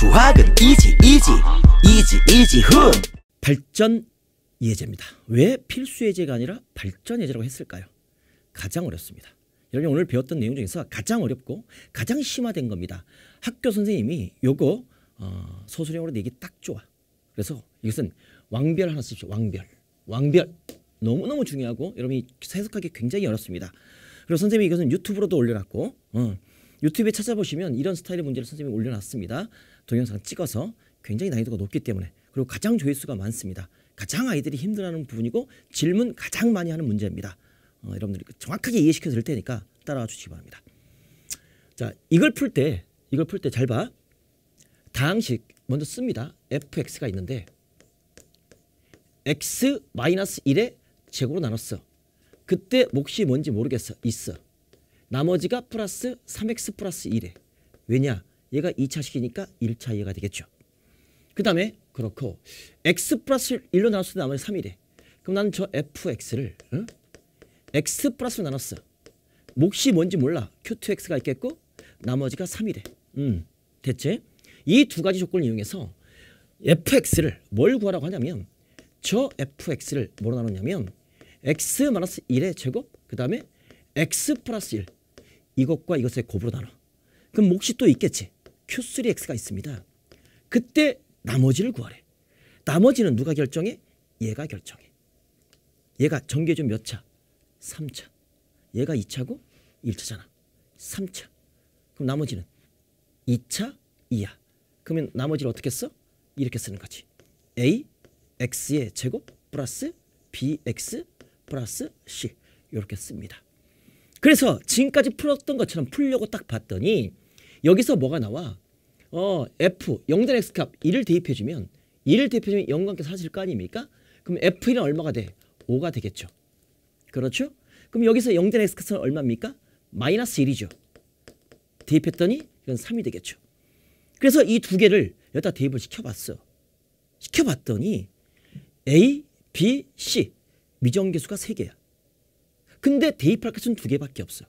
수학은 이지 이지 이지 이지 훈 발전 예제입니다. 왜 필수 예제가 아니라 발전 예제라고 했을까요? 가장 어렵습니다. 여러분 오늘 배웠던 내용 중에서 가장 어렵고 가장 심화된 겁니다. 학교 선생님이 요거 어, 서술형으로 내기 딱 좋아. 그래서 이것은 왕별 하나 쓰시오 왕별. 왕별. 너무너무 중요하고 여러분이 해석하기 굉장히 어렵습니다. 그리고 선생님이 이것은 유튜브로도 올려놨고 어, 유튜브에 찾아보시면 이런 스타일의 문제를 선생님이 올려놨습니다. 동영상 찍어서 굉장히 난이도가 높기 때문에 그리고 가장 조회수가 많습니다. 가장 아이들이 힘들어하는 부분이고 질문 가장 많이 하는 문제입니다. 어, 여러분들이 정확하게 이해시켜 드릴 테니까 따라와 주시기 바랍니다. 자, 이걸 풀 때 이걸 풀 때 잘 봐. 다항식 먼저 씁니다. fx가 있는데 x 1의 제곱으로 나눴어. 그때 몫이 뭔지 모르겠어. 있어. 나머지가 플러스 3x 플러스 1에 왜냐? 얘가 2차식이니까 1차 이해가 되겠죠. 그 다음에 그렇고 x 플러스 1로 나눴을 때 나머지 3이래. 그럼 나는 저 fx를 응? x 플러스로 나눴어. 몫이 뭔지 몰라. q2x가 있겠고 나머지가 3이래. 음, 대체 이 두 가지 조건을 이용해서 fx를 뭘 구하라고 하냐면 저 fx를 뭐로 나눴냐면 x 마이너스 1의 제곱 그 다음에 x 플러스 1 이것과 이것의 곱으로 나눠. 그럼 몫이 또 있겠지. Q3X가 있습니다. 그때 나머지를 구하래. 나머지는 누가 결정해? 얘가 결정해. 얘가 전개점 몇 차? 3차. 얘가 2차고 1차잖아. 3차. 그럼 나머지는 2차 이하. 그러면 나머지를 어떻게 써? 이렇게 쓰는 거지. A, X의 제곱 플러스 BX 플러스 C. 이렇게 씁니다. 그래서 지금까지 풀었던 것처럼 풀려고 딱 봤더니 여기서 뭐가 나와? 어, F, 0단 X값 1을 대입해주면 1을 대입해주면 0관계 사실 거 아닙니까? 그럼 F1은 얼마가 돼? 5가 되겠죠. 그렇죠? 그럼 여기서 0단 X값은 얼마입니까? 마이너스 1이죠. 대입했더니 이건 3이 되겠죠. 그래서 이 두 개를 여기다 대입을 시켜봤어. 시켜봤더니 A, B, C 미정계수가 3개야. 근데 대입할 것은두 개밖에 없어.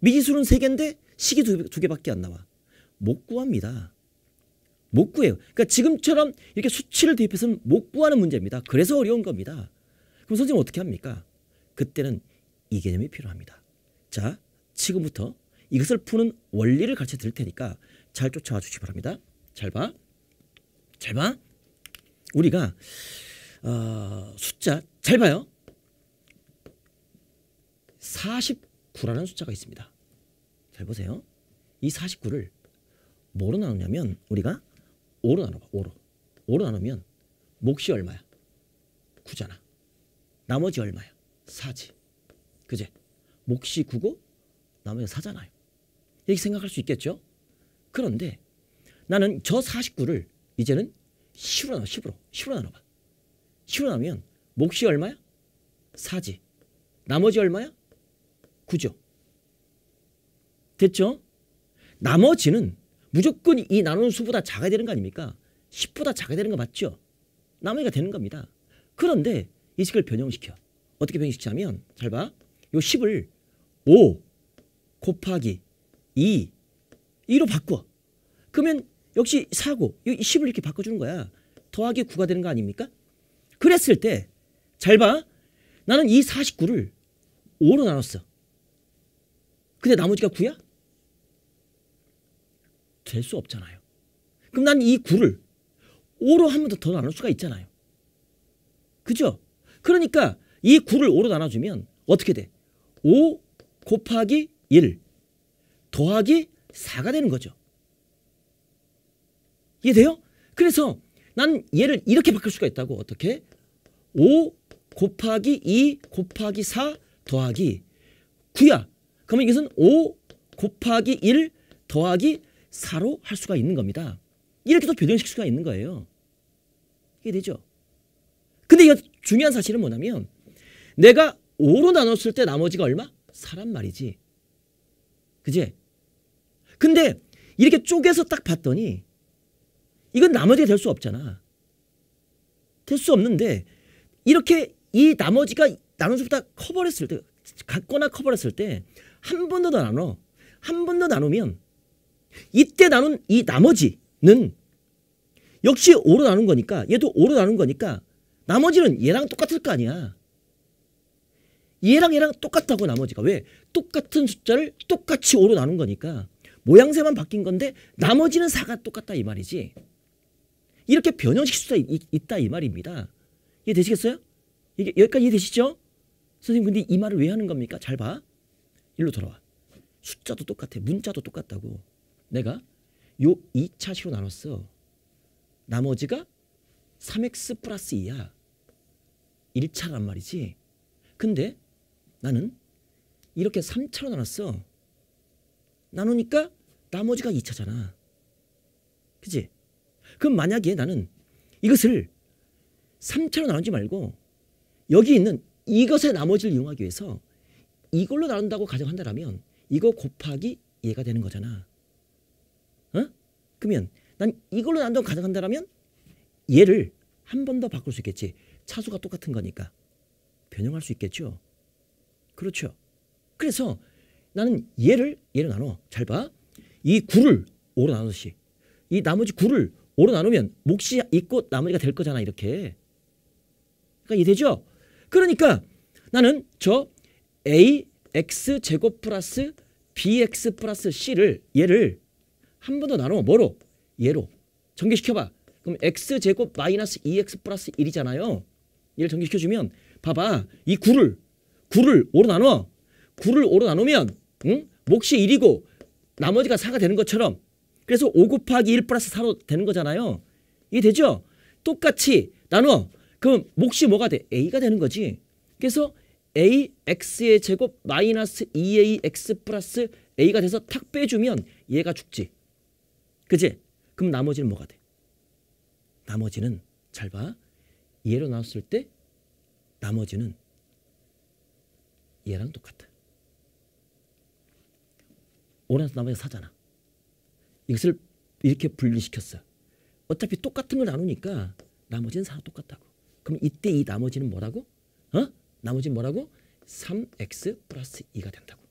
미지수는 세 개인데 식이 두 개밖에 안 나와. 못 구합니다. 못 구해요. 그러니까 지금처럼 이렇게 수치를 대입해서는 못 구하는 문제입니다. 그래서 어려운 겁니다. 그럼 선생님 어떻게 합니까? 그때는 이 개념이 필요합니다. 자, 지금부터 이것을 푸는 원리를 가르쳐 드릴 테니까 잘 쫓아와 주시기 바랍니다. 잘 봐. 잘 봐. 우리가 어, 숫자 잘 봐요. 49라는 숫자가 있습니다. 잘 보세요. 이 49를 뭐로 나누냐면 우리가 5로 나눠봐. 5로. 5로 나누면 몫이 얼마야? 9잖아. 나머지 얼마야? 4지. 그제? 몫이 9고 나머지 4잖아요. 이렇게 생각할 수 있겠죠? 그런데 나는 저 49를 이제는 10으로 나눠. 10으로. 10으로 나눠봐. 10으로 나누면 몫이 얼마야? 4지. 나머지 얼마야? 구조. 됐죠? 나머지는 무조건 이나누 수보다 작아야 되는 거 아닙니까? 10보다 작아야 되는 거 맞죠? 나머지가 되는 겁니다. 그런데 이 식을 변형시켜. 어떻게 변형시키냐면 잘 봐. 요 10을 5 곱하기 2 2로 바꿔. 그러면 역시 4고 이 10을 이렇게 바꿔주는 거야. 더하기 9가 되는 거 아닙니까? 그랬을 때 잘 봐. 나는 이 49를 5로 나눴어. 근데 나머지가 구야 될 수 없잖아요. 그럼 난이 구를 오로 한 번 더 나눌 수가 있잖아요. 그죠? 그러니까 이 9를 5로 나눠주면 어떻게 돼? 5 곱하기 1 더하기 4가 되는 거죠. 이해돼요? 그래서 난 얘를 이렇게 바꿀 수가 있다고. 어떻게? 5 곱하기 2 곱하기 4 더하기 9야. 그러면 이것은 5 곱하기 1 더하기 4로 할 수가 있는 겁니다. 이렇게 도 변형시킬 수가 있는 거예요. 이게 되죠? 근데 이 중요한 사실은 뭐냐면 내가 5로 나눴을 때 나머지가 얼마? 4란 말이지. 그지? 근데 이렇게 쪼개서 딱 봤더니 이건 나머지가 될 수 없잖아. 될 수 없는데 이렇게 이 나머지가 나눠서부터 커버렸을 때 같거나 커버렸을 때 한번더 나눠. 한 번 더 나누면 이때 나눈 이 나머지는 역시 5로 나눈 거니까 얘도 5로 나눈 거니까 나머지는 얘랑 똑같을 거 아니야. 얘랑 얘랑 똑같다고 나머지가 왜? 똑같은 숫자를 똑같이 5로 나눈 거니까 모양새만 바뀐 건데 나머지는 4가 똑같다 이 말이지. 이렇게 변형시킬 수 있, 다이 말입니다. 이해 되시겠어요? 여기까지 이해 되시죠? 선생님 근데 이 말을 왜 하는 겁니까? 잘 봐. 일로 돌아와. 숫자도 똑같아. 문자도 똑같다고. 내가 요 2차 시로 나눴어. 나머지가 3x 플러스 2야. 1차란 말이지. 근데 나는 이렇게 3차로 나눴어. 나누니까 나머지가 2차잖아. 그치? 그럼 만약에 나는 이것을 3차로 나누지 말고 여기 있는 이것의 나머지를 이용하기 위해서 이걸로 나눈다고 가정한다라면 이거 곱하기 얘가 되는 거잖아. 어? 그러면 난 이걸로 나눈다고 가정한다라면 얘를 한 번 더 바꿀 수 있겠지. 차수가 똑같은 거니까. 변형할 수 있겠죠. 그렇죠. 그래서 나는 얘를 얘로 나눠. 잘 봐. 이 9를 5로 나누듯이 이 나머지 9를 5로 나누면 몫이 있고 나머지가 될 거잖아 이렇게. 그러니까 이해되죠? 그러니까 나는 저 ax 제곱 플러스 bx 플러스 c를 얘를 한 번 더 나눠 뭐로? 얘로 전개시켜봐 그럼 x 제곱 마이너스 2x e 플러스 1이잖아요 얘를 전개시켜주면 봐봐 이 9를 9를 5로 나눠 9를 5로 나누면 응? 몫이 1이고 나머지가 4가 되는 것처럼 그래서 5 곱하기 1 플러스 4로 되는 거잖아요 이게 되죠? 똑같이 나눠 그럼 몫이 뭐가 돼? A가 되는 거지 그래서 ax의 제곱 마이너스 2ax 플러스 a가 돼서 탁 빼주면 얘가 죽지. 그지? 그럼 나머지는 뭐가 돼? 나머지는 잘 봐. 얘로 나왔을 때 나머지는 얘랑 똑같아. 5라서 나머지 사잖아 이것을 이렇게 분리시켰어. 어차피 똑같은 걸 나누니까 나머지는 4 똑같다고. 그럼 이때 이 나머지는 뭐라고? 어? 나머지 뭐라고? 3x 플러스 2가 된다고.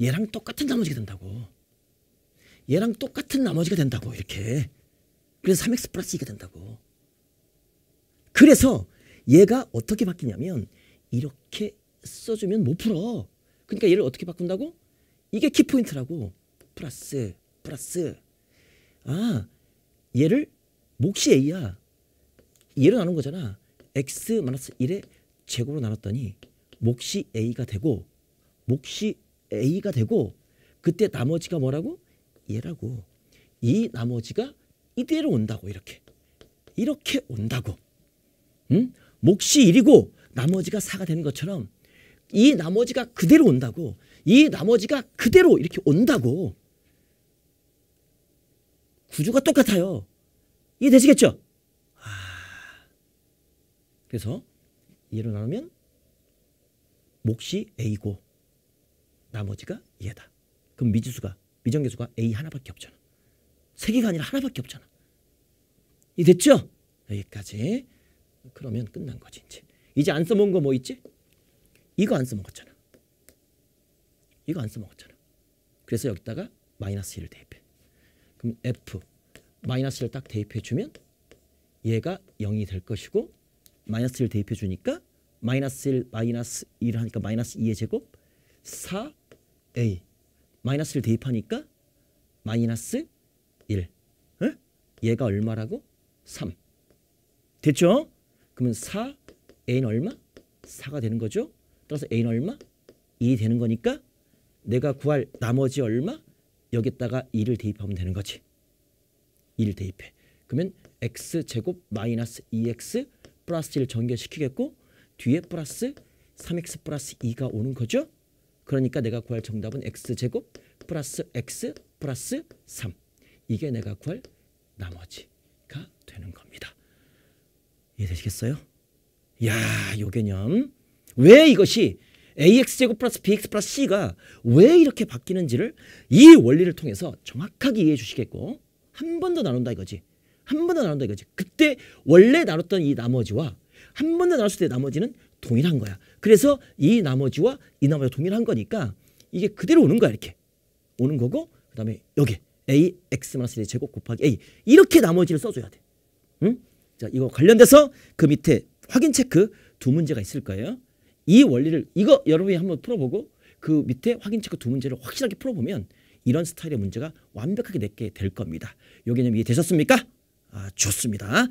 얘랑 똑같은 나머지가 된다고. 얘랑 똑같은 나머지가 된다고 이렇게. 그래서 3x 플러스 2가 된다고. 그래서 얘가 어떻게 바뀌냐면 이렇게 써주면 못 풀어. 그러니까 얘를 어떻게 바꾼다고? 이게 키포인트라고. 플러스 플러스 아 얘를 몫이 A야. 얘를 나눈 거잖아. x 마이너 1에 제곱으로 나눴더니 몫이 A가 되고 몫이 A가 되고 그때 나머지가 뭐라고? 얘라고. 이 나머지가 이대로 온다고 이렇게. 이렇게 온다고. 응? 몫이 1이고 나머지가 4가 되는 것처럼 이 나머지가 그대로 온다고. 이 나머지가 그대로 이렇게 온다고. 구조가 똑같아요. 이해되시겠죠? 아... 그래서 2로 나누면 몫이 A고 나머지가 얘다. 그럼 미지수가 미정계수가 A 하나밖에 없잖아. 세 개가 아니라 하나밖에 없잖아. 이 됐죠? 여기까지. 그러면 끝난 거지 이제. 이제 안 써먹은 거 뭐 있지? 이거 안 써먹었잖아. 이거 안 써먹었잖아. 그래서 여기다가 마이너스 1을 대입해. 그럼 F 마이너스를 딱 대입해 주면 얘가 0이 될 것이고 마이너스 1 대입해 주니까 마이너스 1 마이너스 1 하니까 마이너스 2의 제곱 4a 마이너스 1 대입하니까 마이너스 1 어? 얘가 얼마라고? 3 됐죠? 그러면 4a는 얼마? 4가 되는 거죠. 따라서 a는 얼마? 2 되는 거니까 내가 구할 나머지 얼마? 여기다가 2를 대입하면 되는 거지. 2를 대입해. 그러면 x제곱 마이너스 2x 플러스 1을 전개시키겠고 뒤에 플러스 3x 플러스 2가 오는 거죠. 그러니까 내가 구할 정답은 x제곱 플러스 x 플러스 3. 이게 내가 구할 나머지가 되는 겁니다. 이해되시겠어요? 야, 요 개념. 왜 이것이 ax제곱 플러스 bx 플러스 c가 왜 이렇게 바뀌는지를 이 원리를 통해서 정확하게 이해해 주시겠고 한 번 더 나눈다 이거지. 한 번에 나눈다 이거지. 그때 원래 나눴던 이 나머지와 한 번에 나눴을 때 나머지는 동일한 거야. 그래서 이 나머지와 이 나머지가 동일한 거니까 이게 그대로 오는 거야 이렇게. 오는 거고 그 다음에 여기 a x 마이너스 네 제곱 곱하기 a 이렇게 나머지를 써줘야 돼. 응? 자 이거 관련돼서 그 밑에 확인 체크 두 문제가 있을 거예요. 이 원리를 이거 여러분이 한번 풀어보고 그 밑에 확인 체크 두 문제를 확실하게 풀어보면 이런 스타일의 문제가 완벽하게 내게 될 겁니다. 요 개념 이해되셨습니까? 아, 좋습니다.